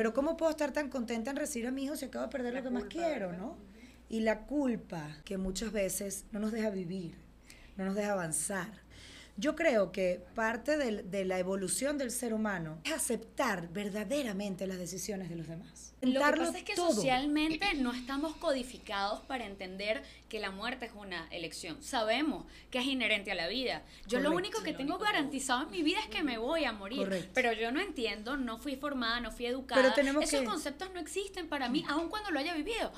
Pero ¿cómo puedo estar tan contenta en recibir a mi hijo si acabo de perder lo que más quiero, Y la culpa que muchas veces no nos deja vivir, no nos deja avanzar yo creo que parte de, la evolución del ser humano es aceptar verdaderamente las decisiones de los demás. Lo que pasa es que socialmente no estamos codificados para entender que la muerte es una elección. Sabemos que es inherente a la vida. Yo lo único que tengo garantizado en mi vida es que me voy a morir. Pero yo no entiendo, no fui formada, no fui educada. Esos conceptos no existen para mí, aun cuando lo haya vivido.